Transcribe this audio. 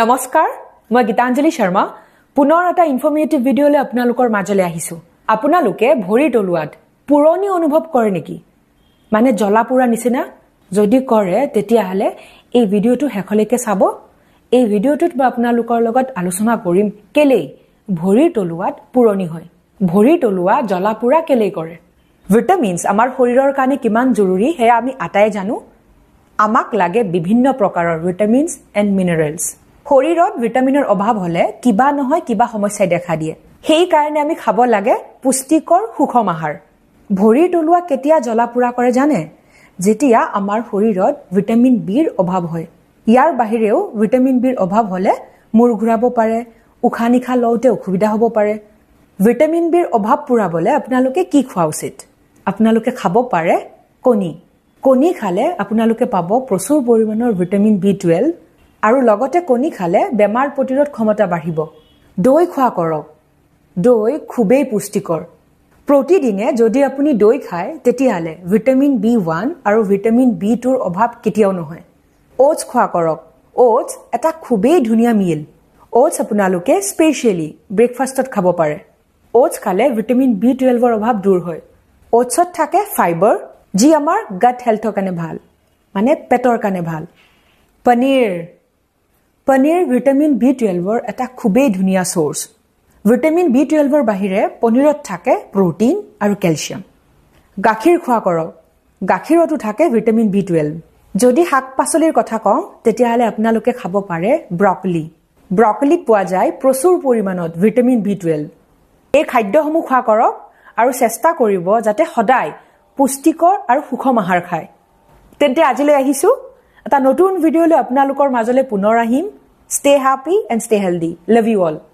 নমস্কাৰ মই গীতাঞ্জলি শৰ্মা পুনৰ এটা ইনফৰ্মেটিভ ভিডিঅ'লৈ আপোনালোকৰ মাজলৈ আহিছোঁ আপোনালোকে ভৰি দলোৱাত পুৰণি অনুভৱ কৰে নেকি মানে জ্বলা পোৰা নিচিনা যদি কৰে তেতিয়াহ'লে এই ভিডিঅ'টো শেষলৈকে চাব এই ভিডিঅ'টোত মই আপোনালোকৰ লগত আলোচনা কৰিম কেলেই ভৰিৰ তলুৱাত পুৰণি হয় ভৰিৰ তলুৱা জ্বলা পোৰা কেলেই কৰে ভিটামিনছ আমাৰ শৰীৰৰ কাৰণে কিমান জৰুৰী সেয়া আমি আটাই জানো আমাক লাগে বিভিন্ন প্ৰকাৰৰ ভিটামিনছ এণ্ড মিনাৰেলছ শৰীৰত ভিটামিনৰ অভাৱ হ'লে কিবা নহয় কিবা সমস্যাই দেখা দিয়ে সেইকাৰণে আমি খাব লাগে পুষ্টিকৰ সুষম আহাৰ ভৰিৰ তলুৱা কেতিয়া জ্বলা পোৰা কৰে জানে যেতিয়া আমাৰ শৰীৰত ভিটামিন বিৰ অভাৱ হয় ইয়াৰ বাহিৰেও ভিটামিন বিৰ অভাৱ হ'লে মূৰ ঘূৰাব পাৰে উশাহ নিশাহ লওঁতে অসুবিধা হ'ব পাৰে ভিটামিন বিৰ অভাৱ পূৰাবলৈ আপোনালোকে কি খোৱা উচিত আপোনালোকে খাব পাৰে কণী কণী খালে আপোনালোকে পাব প্ৰচুৰ পৰিমাণৰ ভিটামিন বি টুৱেল্ভ আৰু লগতে কণী খালে বেমাৰ প্ৰতিৰোধ ক্ষমতা বাঢ়িব দৈ খোৱা কৰক দৈ খুবেই পুষ্টিকৰ প্ৰতিদিনে যদি আপুনি দৈ খায় তেতিয়াহ'লে ভিটামিন বি ওৱান আৰু ভিটামিন বি টুৰ অভাৱ কেতিয়াও নহয় অ'টছ খোৱা কৰক অ'টছ এটা খুবেই ধুনীয়া মিল অ'টছ আপোনালোকে স্পেচিয়েলি ব্ৰেকফাষ্টত খাব পাৰে অ'টছ খালে ভিটামিন বি টুৱেলভৰ অভাৱ দূৰ হয় অ'টছত থাকে ফাইবাৰ যি আমাৰ গাট হেল্থৰ কাৰণে ভাল মানে পেটৰ কাৰণে ভাল পনীৰ পনীৰ ভিটামিন বি টুৱেলভৰ এটা খুবেই ধুনীয়া চ'ৰ্চ ভিটামিন বি টুৱেলভৰ বাহিৰে পনীৰত থাকে প্ৰ'টিন আৰু কেলছিয়াম গাখীৰ খোৱা কৰক গাখীৰতো থাকে ভিটামিন বি টুৱেলভ যদি শাক পাচলিৰ কথা কওঁ তেতিয়াহ'লে আপোনালোকে খাব পাৰে ব্ৰকলি ব্ৰকলিত পোৱা যায় প্ৰচুৰ পৰিমাণত ভিটামিন বি টুৱেলভ এই খাদ্যসমূহ খোৱা কৰক আৰু চেষ্টা কৰিব যাতে সদায় পুষ্টিকৰ আৰু সুষম আহাৰ খায় তেন্তে আজিলৈ আহিছোঁ এটা নতুন ভিডিঅ'লৈ আপোনালোকৰ মাজলৈ পুনৰ আহিম stay happy and stay healthy love you all